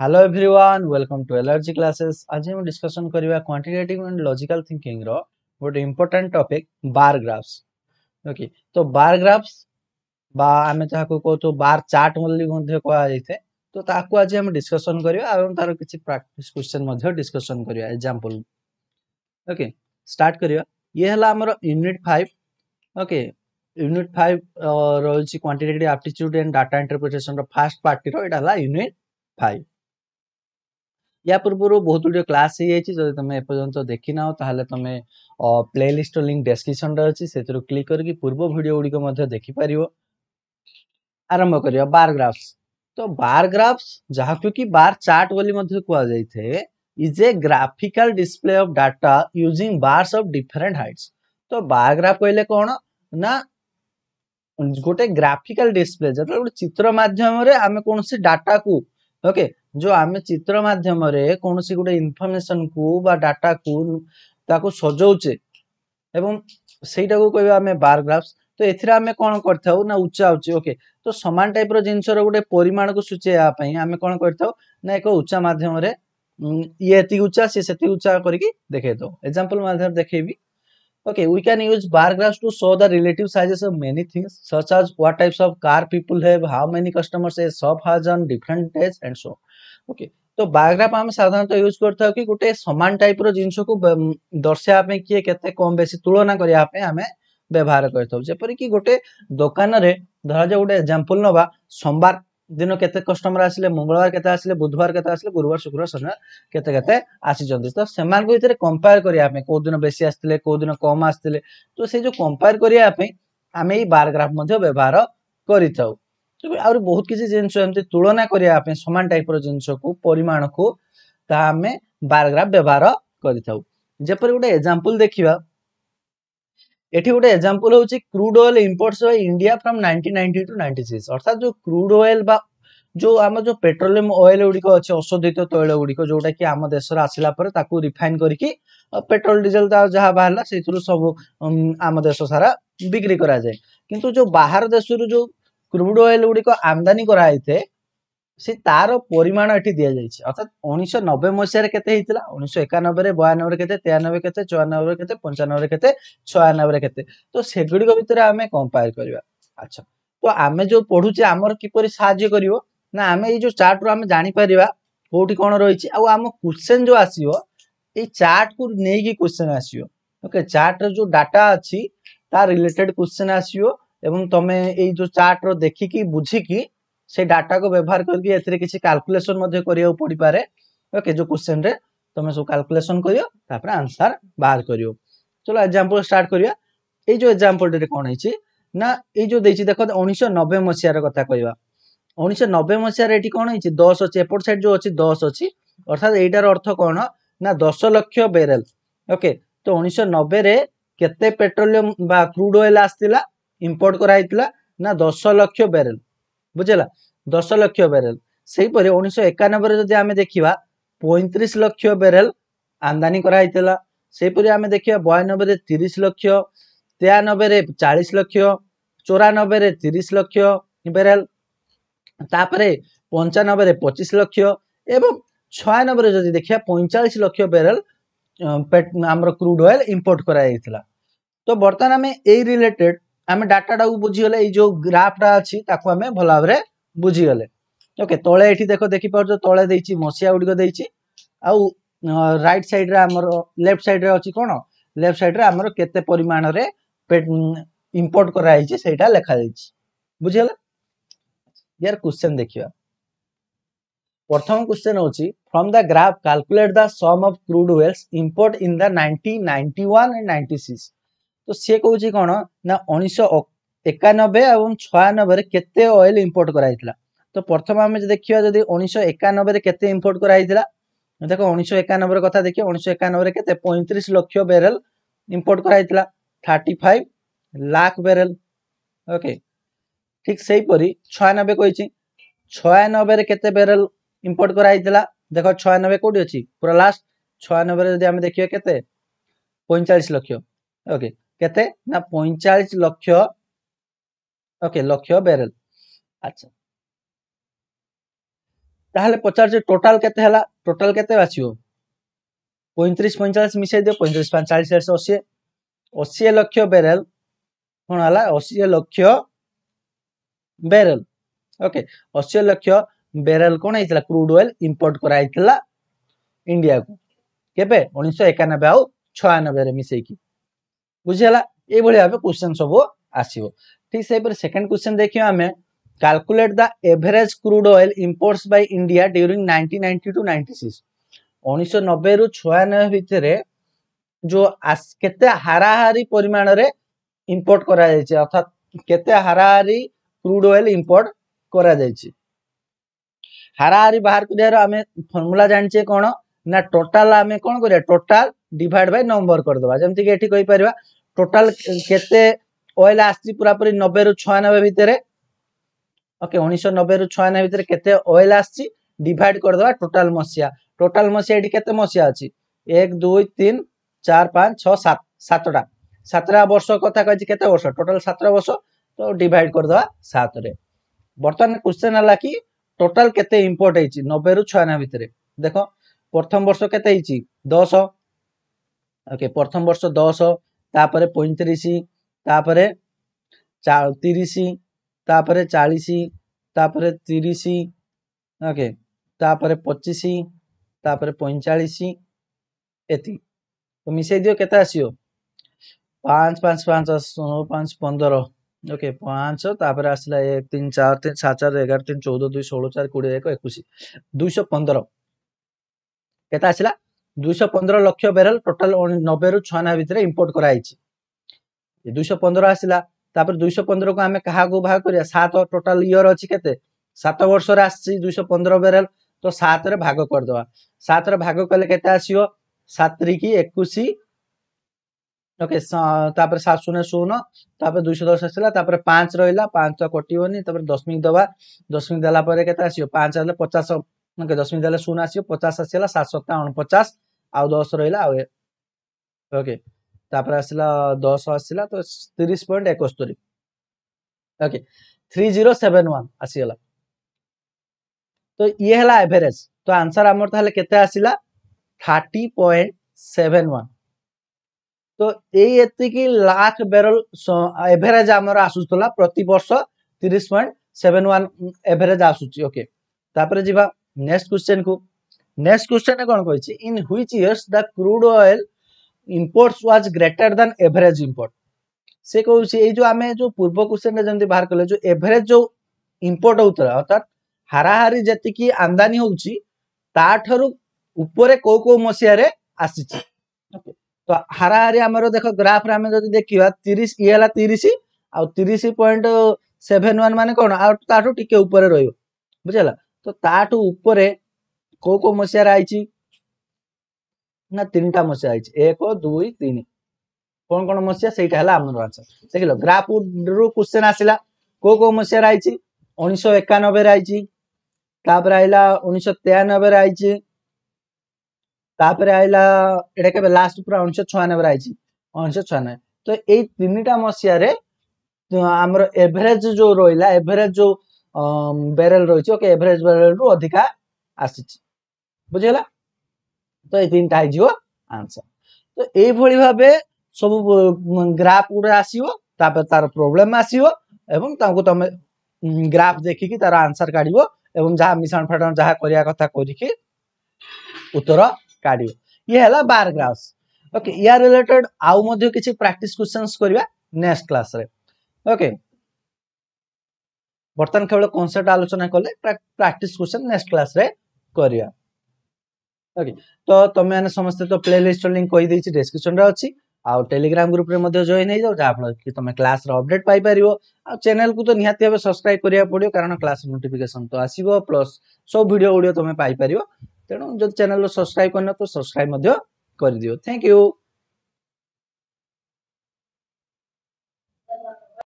Hello everyone welcome to allergy classes आज हम discussion करवा क्वांटिटेटिव एंड लॉजिकल थिंकिंग रो गोटे important topic bar graphs okay तो बार ग्राफ्स आम जहाँ कौ बार चार्ट कहते तो ताको आज हम डिस्कशन करवा तार किसी प्राक्टिस क्वेश्चन डिस्कसन करवा एक्जामपल ओके स्टार्ट करवा ये आमर unit five okay unit five रही quantitative aptitude and data interpretation रास्ट पार्टी यूनिट फाइव या पूर्व बहुत गुड क्लास जदि तुम एपर्त देखी ना तो तुम प्ले लिस्ट लिंक डेस्क्रिपन रही क्लिक करके पूर्व भिड गुड़ देखिपर आरंभ कर बारग्राफ्स तो बारग्राफ्स जहाँ कि बार चार्ट कई is a graphical display of data using bars of different heights तो बारग्राफ कहले कौन ना गोटे ग्राफिकाल डिस्प्ले जो चित्र मध्यम आम कौन डाटा को ओके okay, जो आम चित्र माध्यम कौन सी गोटे इनफर्मेसन को डाटा को सजाऊचे एवं ସେଇଟା କୁ କହିବା ଆମେ ବାର୍ ଗ୍ରାଫ୍ସ ତ ଏଥିରେ ଆମେ କ'ଣ କରିଥାଉ ନା ଉଚ୍ଚା ଉଚ୍ଚି ଓକେ ତ ସମାନ ଟାଇପ୍ର ଜିନିଷର ଗୋଟେ ପରିମାଣକୁ ସୂଚାଇବା ପାଇଁ ଆମେ କ'ଣ କରିଥାଉ ନା ଏକ ଉଚ୍ଚା ମାଧ୍ୟମରେ ଇଏ ଏତିକି ଉଚ୍ଚା ସିଏ ସେତିକି ଉଚ୍ଚା କରିକି ଦେଖେଇଦେଉ ଏକ୍ଜାମ୍ପଲ୍ ମାଧ୍ୟମରେ ଦେଖେଇବି Okay, we can use bar graphs to show the relative sizes of many things, such as what types of car people have, how many customers a shop has on different days, and so. Okay, तो bar graph आम साधारणतः use करता कि गोटे सामान type रो जिंस को दर्शाया पे किए केते कम बेसी तुलना करिया पे हमें व्यवहार करथौ जेपर कि गोटे दुकान रे धरा जे गोटे एग्जांपल नबा सोमवार ଦିନ କେତେ କଷ୍ଟମର ଆସିଲେ ମଙ୍ଗଳବାର କେତେ ଆସିଲେ ବୁଧବାର କେତେ ଆସିଲେ ଗୁରୁବାର ଶୁକ୍ରବାର ଶନିବାର କେତେ କେତେ ଆସିଛନ୍ତି ତ ସେମାନଙ୍କ ଭିତରେ କମ୍ପେୟାର କରିବା ପାଇଁ କୋଉ ଦିନ ବେଶୀ ଆସିଥିଲେ କୋଉ ଦିନ କମ୍ ଆସିଥିଲେ ତ ସେଇ ଯୋଉ କମ୍ପେୟାର କରିବା ପାଇଁ ଆମେ ଏଇ ବାର ଗ୍ରାଫ ମଧ୍ୟ ବ୍ୟବହାର କରିଥାଉ ଆହୁରି ବହୁତ କିଛି ଜିନିଷ ଏମିତି ତୁଳନା କରିବା ପାଇଁ ସମାନ ଟାଇପର ଜିନିଷକୁ ପରିମାଣକୁ ତାହା ଆମେ ବାର ଗ୍ରାଫ ବ୍ୟବହାର କରିଥାଉ ଯେପରି ଗୋଟେ ଏକ୍ସାମ୍ପଲ ଦେଖିବା ଏଠି ଗୋଟେ ଏକ୍ସାମ୍ପଲ୍ ହେଉଛି crude oil imports by India from nineteen ninety two ninety six ଅର୍ଥାତ୍ ଯେଉଁ କ୍ରୁଡ୍ ଅଏଲ୍ ବା ଯେଉଁ ଆମ ଯେଉଁ ପେଟ୍ରୋଲିୟମ ଅଏଲ୍ ଗୁଡ଼ିକ ଅଛି ଅଶୋଧିତ ତୈଳ ଗୁଡ଼ିକ ଯେଉଁଟାକି ଆମ ଦେଶରେ ଆସିଲା ପରେ ତାକୁ ରିଫାଇନ୍ କରିକି ପେଟ୍ରୋଲ ଡିଜେଲ ତା ଯାହା ବାହାରିଲା ସେଇଥିରୁ ସବୁ ଆମ ଦେଶ ସାରା ବିକ୍ରି କରାଯାଏ କିନ୍ତୁ ଯେଉଁ ବାହାର ଦେଶରୁ ଯେଉଁ କ୍ରୁଡ୍ ଅଏଲ୍ ଗୁଡ଼ିକ ଆମଦାନୀ କରାଯାଇଥାଏ ସେ ତାର ପରିମାଣ ଏଠି ଦିଆଯାଇଛି ଅର୍ଥାତ୍ ଉଣେଇଶହ ନବେ ମସିହାରେ କେତେ ହେଇଥିଲା ଉଣେଇଶହ ଏକାନବେରେ ବୟାନବେରେ କେତେ ତେୟାନବେ କେତେ ଚଉରାନବେରେ କେତେ ପଞ୍ଚାନବେରେ କେତେ ଛୟାନବେରେ କେତେ ତ ସେଗୁଡ଼ିକ ଭିତରେ ଆମେ କମ୍ପେୟାର କରିବା ଆଚ୍ଛା ତ ଆମେ ଯୋଉ ପଢୁଛେ ଆମର କିପରି ସାହାଯ୍ୟ କରିବ ନା ଆମେ ଏଇ ଯୋଉ ଚାର୍ଟରୁ ଆମେ ଜାଣିପାରିବା କୋଉଠି କ'ଣ ରହିଛି ଆଉ ଆମ କୋଶ୍ଚେନ୍ ଯୋଉ ଆସିବ ଏଇ ଚାର୍ଟକୁ ନେଇକି କୋଶ୍ଚେନ୍ ଆସିବ ଓକେ ଚାର୍ଟରେ ଯୋଉ ଡାଟା ଅଛି ତା ରିଲେଟେଡ୍ କୋଶ୍ଚେନ୍ ଆସିବ ଏବଂ ତମେ ଏଇ ଯୋଉ ଚାର୍ଟର ଦେଖିକି ବୁଝିକି সেই ଡାଟାକୁ ବ୍ୟବହାର କରିକି ଏଥିରେ କିଛି କାଲକୁଲେସନ୍ ମଧ୍ୟ କରିବାକୁ ପଡ଼ିପାରେ ଓକେ ଯେଉଁ କୋଶ୍ଚେନ୍ରେ ତମେ ସବୁ କାଲକୁଲେସନ୍ କରିବ ତାପରେ ଆନ୍ସର୍ ବାହାର କରିବ ଚଲୋ ଏକ୍ଜାମ୍ପଲ୍ ଷ୍ଟାର୍ଟ କରିବା ଏଇ ଯେଉଁ ଏକ୍ଜାମ୍ପଲ୍ଟିରେ କ'ଣ ହେଇଛି ନା ଏଇ ଯେଉଁ ଦେଇଛି ଦେଖ ଉଣେଇଶହ ନବେ ମସିହାର କଥା କହିବା ଉଣେଇଶହ ନବେ ମସିହାରେ ଏଠି କ'ଣ ହେଇଛି ଦଶ ଅଛି ଏପଟ ସାଇଡ୍ ଯେଉଁ ଅଛି ଦଶ ଅଛି ଅର୍ଥାତ୍ ଏଇଟାର ଅର୍ଥ କ'ଣ ନା ଦଶ ଲକ୍ଷ ବେରେଲ ଓକେ ତ ଉଣେଇଶହ ନବେରେ କେତେ ପେଟ୍ରୋଲିୟମ ବା କ୍ରୁଡ୍ ଅଏଲ୍ ଆସିଥିଲା ଇମ୍ପୋର୍ଟ କରାହେଇଥିଲା ନା ଦଶ ଲକ୍ଷ ବେରେଲ ବୁଝିଲା ଦଶ ଲକ୍ଷ ବ୍ୟାରେଲ ସେହିପରି ଉଣେଇଶହ ଏକାନବେରେ ଯଦି ଆମେ ଦେଖିବା ପଇଁତିରିଶ ଲକ୍ଷ ବ୍ୟାରେଲ ଆମଦାନୀ କରାହେଇଥିଲା ସେହିପରି ଆମେ ଦେଖିବା ବୟାନବେରେ ତିରିଶ ଲକ୍ଷ ତେୟାନବେରେ ଚାଳିଶ ଲକ୍ଷ ଚଉରାନବେରେ ତିରିଶ ଲକ୍ଷ ବ୍ୟାରେଲ ତାପରେ ପଞ୍ଚାନବେରେ ପଚିଶ ଲକ୍ଷ ଏବଂ ଛୟାନବେରେ ଯଦି ଦେଖିବା ପଇଁଚାଳିଶ ଲକ୍ଷ ବ୍ୟାରେଲ ଆମର କ୍ରୁଡ୍ ଅଏଲ୍ ଇମ୍ପୋର୍ଟ କରାଯାଇଥିଲା ତ ବର୍ତ୍ତମାନ ଆମେ ଏଇ ରିଲେଟେଡ୍ ଆମେ ଡାଟାଟାକୁ ବୁଝିଗଲେ ଏଇ ଯେଉଁ ଗ୍ରାଫଟା ଅଛି ତାକୁ ଆମେ ଭଲ ଭାବରେ ବୁଝିଗଲେ ଓକେ ତଳେ ଏଠି ଦେଖ ଦେଖିପାରୁଛ ତଳେ ଦେଇଛି ମସିହା ଗୁଡ଼ିକ ଦେଇଛି ଆଉ ରାଇଟ୍ ସାଇଡ଼୍ରେ ଆମର ଲେଫ୍ଟ ସାଇଡ଼୍ରେ ଅଛି କ'ଣ ଲେଫ୍ଟ ସାଇଡ଼୍ରେ ଆମର କେତେ ପରିମାଣରେ ଇମ୍ପୋର୍ଟ କରାହେଇଛି ସେଇଟା ଲେଖାଯାଇଛି ବୁଝିଗଲା ইয়ার কোশ্চেন দেখিবা প্রথম কোশ্চেন হচ্ছে from the graph calculate the sum of crude oils import in the ninety ninety one and ninety six ତ ସିଏ କହୁଛି କ'ଣ ନା ଉଣେଇଶହ ଏକାନବେ ଏବଂ ଛୟାନବେରେ କେତେ ଅଏଲ୍ ଇମ୍ପୋର୍ଟ କରାଯାଇଥିଲା ତ ପ୍ରଥମେ ଆମେ ଦେଖିବା ଯଦି ଉଣେଇଶହ ଏକାନବେରେ କେତେ ଇମ୍ପୋର୍ଟ କରାଯାଇଥିଲା ଦେଖ ଉଣେଇଶହ ଏକାନବେର କଥା ଦେଖିବା ଉଣେଇଶହ ଏକାନବେରେ କେତେ ପଇଁତିରିଶ ଲକ୍ଷ ବ୍ୟାରେଲ ଇମ୍ପୋର୍ଟ କରାଯାଇଥିଲା thirty five lakh barrel okay ଠିକ୍ ସେହିପରି ଛୟାନବେ କହିଛି ଛୟାନବେରେ କେତେ ବ୍ୟାରେଲ ଇମ୍ପୋର୍ଟ କରାଯାଇଥିଲା ଦେଖ ଛୟାନବେ କେଉଁଠି ଅଛି ପୁରା ଲାଷ୍ଟ ଛୟାନବେରେ ଯଦି ଆମେ ଦେଖିବା କେତେ ପଇଁଚାଳିଶ ଲକ୍ଷ ଓକେ केते ना पैंचाश लक्ष ओके लक्ष बेरल अच्छा ताहले पचार टोटाल के टोटाल के पैंतीस पैंचाश मिसाई दिव पैंतीस पैंचाश अशी अशी लक्ष बेरल कौन है अशी लक्ष बेरल ओके अशी लक्ष बेरल कौन है क्रूड ऑयल इंपोर्ट कराइला इंडिया को केवे उन्नीस एकानबे आ छयानबे मिसेकी ବୁଝିହେଲା ଏଇଭଳି ଭାବେ କ୍ୱେଶ୍ଚନ୍ ସବୁ ଆସିବ ଠିକ୍ ସେହିପରି ସେକେଣ୍ଡ କ୍ୱେଶ୍ଚନ୍ ଦେଖିବା ଆମେ calculate the average crude oil imports by India during 1990 to 96 1990 ରୁ 96 ଭିତରେ ଯୋ କେତେ ହାରାହାରି ପରିମାଣରେ ଇମ୍ପୋର୍ଟ କରାଯାଇଛି ଅର୍ଥାତ କେତେ ହାରାହାରି କ୍ରୁଡ୍ ଅଏଲ ଇମ୍ପୋର୍ଟ କରାଯାଇଛି ହାରାହାରି ବାହାର କରିବାର ଆମେ ଫର୍ମୁଲା ଜାଣିଛେ କ'ଣ ନା ଟୋଟାଲ ଆମେ କ'ଣ କରିବା ଟୋଟାଲ ଡିଭାଇଡ ବାଇ ନମ୍ବର କରିଦେବା ଯେମିତିକି ଏଠି କହିପାରିବା ଟୋଟାଲ କେତେ ଅଏଲ ଆସିଛି ପୁରାପୁରି ନବେରୁ ଛୟାନବେ ଭିତରେ ଓକେ ଉଣେଇଶହ ନବେରୁ ଛୟାନବେ ଭିତରେ କେତେ ଅଏଲ ଆସିଛି ଡିଭାଇଡ କରିଦେବା ଟୋଟାଲ ମସିହା ଟୋଟାଲ ମସିହା ଏଠି କେତେ ମସିହା ଅଛି ଏକ ଦୁଇ ତିନି ଚାରି ପାଞ୍ଚ ଛଅ ସାତ ସାତଟା ସାତଟା ବର୍ଷ କଥା କହିଛି କେତେ ବର୍ଷ ଟୋଟାଲ ସାତଟା ବର୍ଷ ତ ଡିଭାଇଡ କରିଦେବା ସାତରେ ବର୍ତ୍ତମାନ କ୍ୱେଶ୍ଚେନ୍ ହେଲା କି ଟୋଟାଲ କେତେ ଇମ୍ପୋର୍ଟ ହେଇଛି ନବେରୁ ଛୟାନବେ ଭିତରେ ଦେଖ ପ୍ରଥମ ବର୍ଷ କେତେ ହେଇଛି ଦଶ ଓକେ ପ୍ରଥମ ବର୍ଷ ଦଶ ତାପରେ ପଇଁତିରିଶ ତାପରେ ତିରିଶ ତାପରେ ଚାଳିଶ ତାପରେ ତିରିଶ ଓକେ ତାପରେ ପଚିଶ ତାପରେ ପଇଁଚାଳିଶ ଏତିକି ତ ମିଶାଇ ଦିଅ କେତେ ଆସିବ ପାଞ୍ଚ ପାଞ୍ଚ ପାଞ୍ଚ ନଅ ପାଞ୍ଚ ପନ୍ଦର ওকে পাঁচ তারপরে আসলে এক তিন চার তিন সাত চার এগারো তিন চৌদ দুই ষোলো চার কুড়ি এক একুশ দুইশো পনেরো কেতা আসলা ଦୁଇଶହ ପନ୍ଦର ଲକ୍ଷ ବ୍ୟାରେଲ ଟୋଟାଲ ନବେରୁ ଛୟାନବେ ଭିତରେ ଇମ୍ପୋର୍ଟ କରାଯାଇଛି ଦୁଇଶହ ପନ୍ଦର ଆସିଲା ତାପରେ ଦୁଇଶହ ପନ୍ଦରକୁ ଆମେ କାହାକୁ ବାହାର କରିବା ସାତ ଟୋଟାଲ ଇୟର ଅଛି କେତେ ସାତ ବର୍ଷରେ ଆସିଛି ଦୁଇଶହ ପନ୍ଦର ବ୍ୟାରେଲ ତ ସାତରେ ଭାଗ କରିଦେବା ସାତରେ ଭାଗ କଲେ କେତେ ଆସିବ ସାତରିକି ଏକୋଇଶ ଓକେ ତାପରେ ସାତ ଶୂନ ଶୂନ ତାପରେ ଦୁଇଶହ ଦଶ ଆସିଲା ତାପରେ ପାଞ୍ଚ ରହିଲା ପାଞ୍ଚ କଟିବନି ତାପରେ ଦଶମିକ ଦେବା ଦଶମିକ ଦେଲା ପରେ କେତେ ଆସିବ ପାଞ୍ଚ ହେଲେ ପଚାଶ ଓକେ ଦଶମିକ ଦେଲେ ଶୂନ ଆସିବ ପଚାଶ ଆସିଗଲା ସାତ ସପ୍ତାହ ପଚାଶ ଆଉ ଦଶ ରହିଲା ଆଉ ଓକେ ତାପରେ ଆସିଲା ଦଶ ଆସିଲା ତ ତିରିଶ ପଏଣ୍ଟ ଏକସ୍ତରୀ okay three zero seven one আসিগলা তো ইয়ে হল এভেরেজ তো আনসার আমার তাহলে কেতে আসিলা থার্টি পয়েন্ট সেভেন ওয়ান তো এই এতিকি লাখ ব্যারেল এভেরেজ আমার আসুলা প্রতি বর্ষ তিরিশ পয়েন্ট সেভেন ওয়ান এভেরেজ আসুচি ওকে তাপরে যা নেক্সট কোশ্চেন কু નેક્સ્ટ ક્વેશ્ચન કોણ કહે in which years the crude oil imports was greater than average import সে কৌছি এই যে আমি যে পূর্ব কোশ্চেনটা যেমন বাহার কলে যে এভারেজ যে ইম্পোর্ট হোলা অর্থাৎ হারাহারি যেতিকি আমদানি হচ্ছে তাঠার উপরে কেউ কেউ মশিয়ারে আসিছে তো হারাহারি আমার দেখ গ্রাফরে আমি যদি দেখিবা তিরিশ ইয়ে হল তিরিশ আিশ পয়েন্ট সেভেন ওয়ান মানে কোণ আঠার টিকে উপরে রহব বুঝলা তো তাঠু উপরে को को मुसेर आई ना तीन टा मसीहा आई एक दुई तीन कौन कौन मसीहा से आमर आंसर देख लो ग्राफ रु क्वेश्चन आसला को को मसीहा आई उन्नीस एकानबे आई तापर आईला उन्नीस तेयानबे आई तापर के लास्ट पूरा उन्नीस छयानबे आई उन्नीस छयानबे तो ये तीन टा मसीह आमर एवरेज जो रहा एवरेज जो बेरेल रही एवरेज बेरेल रू अधिका आसी बुझेगा तो ये तीन टाइम जीव आंसर तो ये भावे सब ग्राफ गुड़ा आसो तार प्रोब्लेम आसो एवं तुम ग्राफ देखिक तार आंसर काढ़ जहाँ मिशन फैटन जहाँ करवा कथा कर उत्तर काढ़ ये है बार ग्राफ्स ओके या रिलेटेड आउ किसी प्राक्ट क्वेश्चन करवा नेक्स्ट क्लास ओके बर्तमान केवल कनसेप्ट आलोचना कले प्राक्ट क्वेश्चन नेक्स्ट क्लास करवा ओके तो तुमने समस्त तो प्लेलिस्ट लिंक कही देछि डिस्क्रिप्शन रे अछि आउ टेलीग्राम ग्रुप रे मध्ये जॉइन हे जाओ जा कि तुम क्लास रे अपडेट पाई परियो आ चैनल को तो निहाती भाबे सब्सक्राइब करा पड़ो कारण क्लास नोटिफिकेशन तो आसीबो प्लस सब वीडियो वीडियो तुम पाई परियो तेनु जो चैनल सब्सक्राइब कर सब्सक्राइब कर दिव थैंक यू